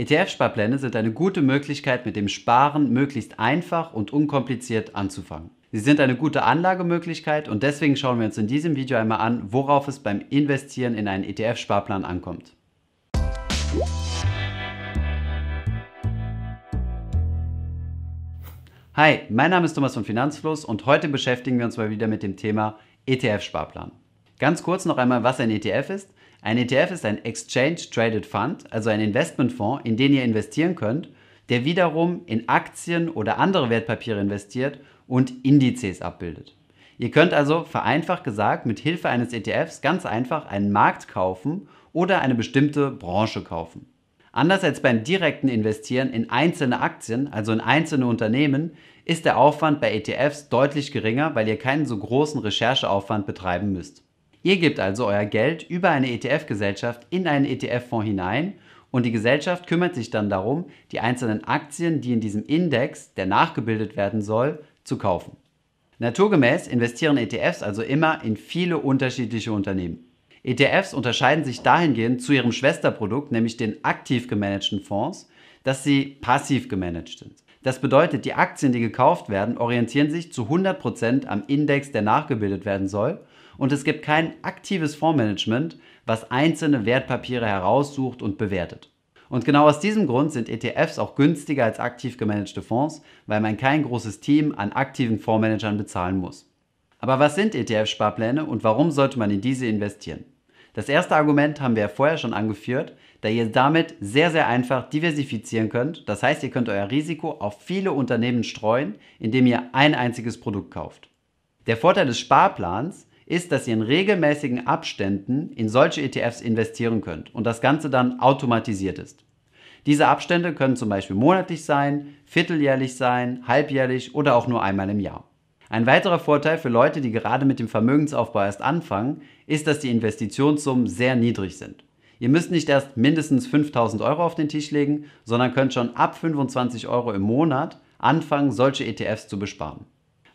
ETF-Sparpläne sind eine gute Möglichkeit, mit dem Sparen möglichst einfach und unkompliziert anzufangen. Sie sind eine gute Anlagemöglichkeit und deswegen schauen wir uns in diesem Video einmal an, worauf es beim Investieren in einen ETF-Sparplan ankommt. Hi, mein Name ist Thomas von Finanzfluss und heute beschäftigen wir uns mal wieder mit dem Thema ETF-Sparplan. Ganz kurz noch einmal, was ein ETF ist. Ein ETF ist ein Exchange Traded Fund, also ein Investmentfonds, in den ihr investieren könnt, der wiederum in Aktien oder andere Wertpapiere investiert und Indizes abbildet. Ihr könnt also vereinfacht gesagt mit Hilfe eines ETFs ganz einfach einen Markt kaufen oder eine bestimmte Branche kaufen. Anders als beim direkten Investieren in einzelne Aktien, also in einzelne Unternehmen, ist der Aufwand bei ETFs deutlich geringer, weil ihr keinen so großen Rechercheaufwand betreiben müsst. Ihr gebt also euer Geld über eine ETF-Gesellschaft in einen ETF-Fonds hinein und die Gesellschaft kümmert sich dann darum, die einzelnen Aktien, die in diesem Index, der nachgebildet werden soll, zu kaufen. Naturgemäß investieren ETFs also immer in viele unterschiedliche Unternehmen. ETFs unterscheiden sich dahingehend zu ihrem Schwesterprodukt, nämlich den aktiv gemanagten Fonds, dass sie passiv gemanagt sind. Das bedeutet, die Aktien, die gekauft werden, orientieren sich zu 100% am Index, der nachgebildet werden soll und es gibt kein aktives Fondsmanagement, was einzelne Wertpapiere heraussucht und bewertet. Und genau aus diesem Grund sind ETFs auch günstiger als aktiv gemanagte Fonds, weil man kein großes Team an aktiven Fondsmanagern bezahlen muss. Aber was sind ETF-Sparpläne und warum sollte man in diese investieren? Das erste Argument haben wir ja vorher schon angeführt, da ihr damit sehr, sehr einfach diversifizieren könnt. Das heißt, ihr könnt euer Risiko auf viele Unternehmen streuen, indem ihr ein einziges Produkt kauft. Der Vorteil des Sparplans ist, dass ihr in regelmäßigen Abständen in solche ETFs investieren könnt und das Ganze dann automatisiert ist. Diese Abstände können zum Beispiel monatlich sein, vierteljährlich sein, halbjährlich oder auch nur einmal im Jahr. Ein weiterer Vorteil für Leute, die gerade mit dem Vermögensaufbau erst anfangen, ist, dass die Investitionssummen sehr niedrig sind. Ihr müsst nicht erst mindestens 5000 Euro auf den Tisch legen, sondern könnt schon ab 25 Euro im Monat anfangen, solche ETFs zu besparen.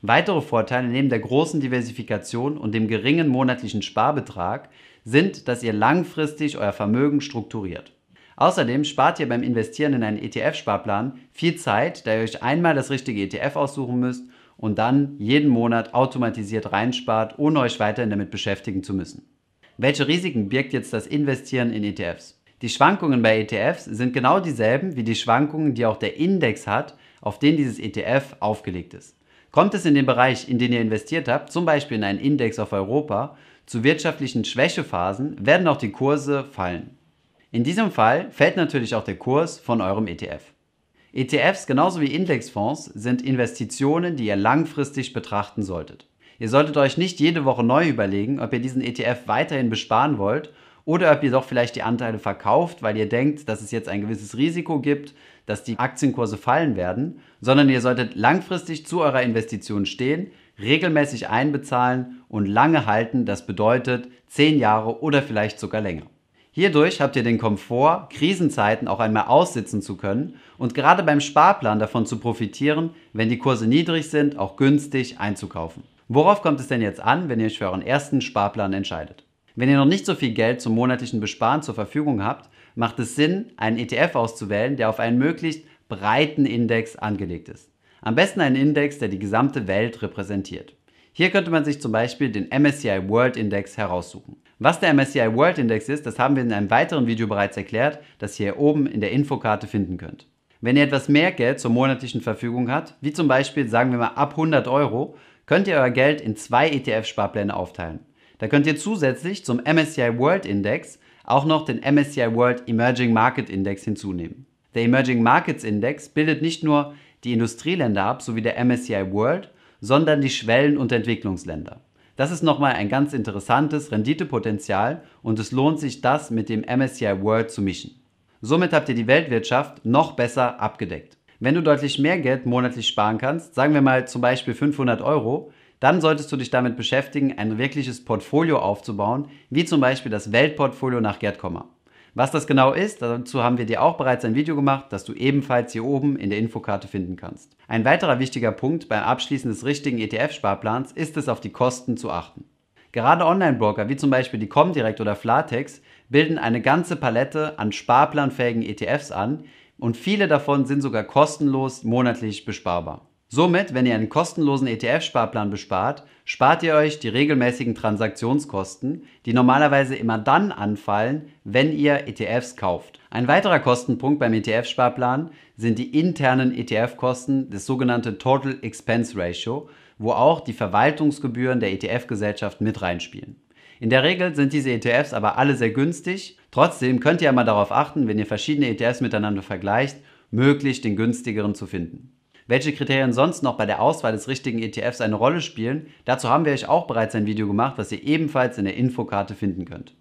Weitere Vorteile neben der großen Diversifikation und dem geringen monatlichen Sparbetrag sind, dass ihr langfristig euer Vermögen strukturiert. Außerdem spart ihr beim Investieren in einen ETF-Sparplan viel Zeit, da ihr euch einmal das richtige ETF aussuchen müsst und dann jeden Monat automatisiert reinspart, ohne euch weiterhin damit beschäftigen zu müssen. Welche Risiken birgt jetzt das Investieren in ETFs? Die Schwankungen bei ETFs sind genau dieselben wie die Schwankungen, die auch der Index hat, auf den dieses ETF aufgelegt ist. Kommt es in den Bereich, in den ihr investiert habt, zum Beispiel in einen Index auf Europa, zu wirtschaftlichen Schwächephasen, werden auch die Kurse fallen. In diesem Fall fällt natürlich auch der Kurs von eurem ETF. ETFs genauso wie Indexfonds sind Investitionen, die ihr langfristig betrachten solltet. Ihr solltet euch nicht jede Woche neu überlegen, ob ihr diesen ETF weiterhin besparen wollt oder ob ihr doch vielleicht die Anteile verkauft, weil ihr denkt, dass es jetzt ein gewisses Risiko gibt, dass die Aktienkurse fallen werden, sondern ihr solltet langfristig zu eurer Investition stehen, regelmäßig einbezahlen und lange halten, das bedeutet 10 Jahre oder vielleicht sogar länger. Hierdurch habt ihr den Komfort, Krisenzeiten auch einmal aussitzen zu können und gerade beim Sparplan davon zu profitieren, wenn die Kurse niedrig sind, auch günstig einzukaufen. Worauf kommt es denn jetzt an, wenn ihr euch für euren ersten Sparplan entscheidet? Wenn ihr noch nicht so viel Geld zum monatlichen Besparen zur Verfügung habt, macht es Sinn, einen ETF auszuwählen, der auf einen möglichst breiten Index angelegt ist. Am besten einen Index, der die gesamte Welt repräsentiert. Hier könnte man sich zum Beispiel den MSCI World Index heraussuchen. Was der MSCI World Index ist, das haben wir in einem weiteren Video bereits erklärt, das ihr hier oben in der Infokarte finden könnt. Wenn ihr etwas mehr Geld zur monatlichen Verfügung habt, wie zum Beispiel sagen wir mal ab 100 Euro, könnt ihr euer Geld in zwei ETF-Sparpläne aufteilen. Da könnt ihr zusätzlich zum MSCI World Index auch noch den MSCI World Emerging Market Index hinzunehmen. Der Emerging Markets Index bildet nicht nur die Industrieländer ab, sowie der MSCI World, sondern die Schwellen- und Entwicklungsländer. Das ist nochmal ein ganz interessantes Renditepotenzial und es lohnt sich, das mit dem MSCI World zu mischen. Somit habt ihr die Weltwirtschaft noch besser abgedeckt. Wenn du deutlich mehr Geld monatlich sparen kannst, sagen wir mal zum Beispiel 500 Euro, dann solltest du dich damit beschäftigen, ein wirkliches Portfolio aufzubauen, wie zum Beispiel das Weltportfolio nach Gerd Kommer. Was das genau ist, dazu haben wir dir auch bereits ein Video gemacht, das du ebenfalls hier oben in der Infokarte finden kannst. Ein weiterer wichtiger Punkt beim Abschließen des richtigen ETF-Sparplans ist es, auf die Kosten zu achten. Gerade Online-Broker wie zum Beispiel die Comdirect oder Flatex bilden eine ganze Palette an sparplanfähigen ETFs an und viele davon sind sogar kostenlos monatlich besparbar. Somit, wenn ihr einen kostenlosen ETF-Sparplan bespart, spart ihr euch die regelmäßigen Transaktionskosten, die normalerweise immer dann anfallen, wenn ihr ETFs kauft. Ein weiterer Kostenpunkt beim ETF-Sparplan sind die internen ETF-Kosten, das sogenannte Total Expense Ratio, wo auch die Verwaltungsgebühren der ETF-Gesellschaft mit reinspielen. In der Regel sind diese ETFs aber alle sehr günstig. Trotzdem könnt ihr einmal darauf achten, wenn ihr verschiedene ETFs miteinander vergleicht, möglichst den günstigeren zu finden welche Kriterien sonst noch bei der Auswahl des richtigen ETFs eine Rolle spielen, dazu haben wir euch auch bereits ein Video gemacht, was ihr ebenfalls in der Infokarte finden könnt.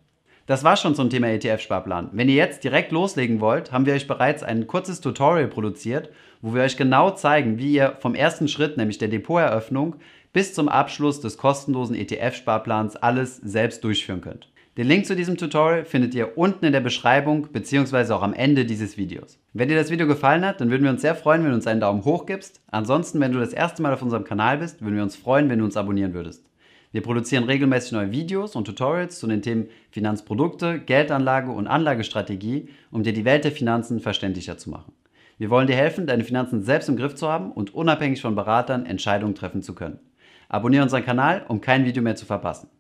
Das war schon zum Thema ETF-Sparplan. Wenn ihr jetzt direkt loslegen wollt, haben wir euch bereits ein kurzes Tutorial produziert, wo wir euch genau zeigen, wie ihr vom ersten Schritt, nämlich der Depoteröffnung, bis zum Abschluss des kostenlosen ETF-Sparplans alles selbst durchführen könnt. Den Link zu diesem Tutorial findet ihr unten in der Beschreibung bzw. auch am Ende dieses Videos. Wenn dir das Video gefallen hat, dann würden wir uns sehr freuen, wenn du uns einen Daumen hoch gibst. Ansonsten, wenn du das erste Mal auf unserem Kanal bist, würden wir uns freuen, wenn du uns abonnieren würdest. Wir produzieren regelmäßig neue Videos und Tutorials zu den Themen Finanzprodukte, Geldanlage und Anlagestrategie, um dir die Welt der Finanzen verständlicher zu machen. Wir wollen dir helfen, deine Finanzen selbst im Griff zu haben und unabhängig von Beratern Entscheidungen treffen zu können. Abonniere unseren Kanal, um kein Video mehr zu verpassen.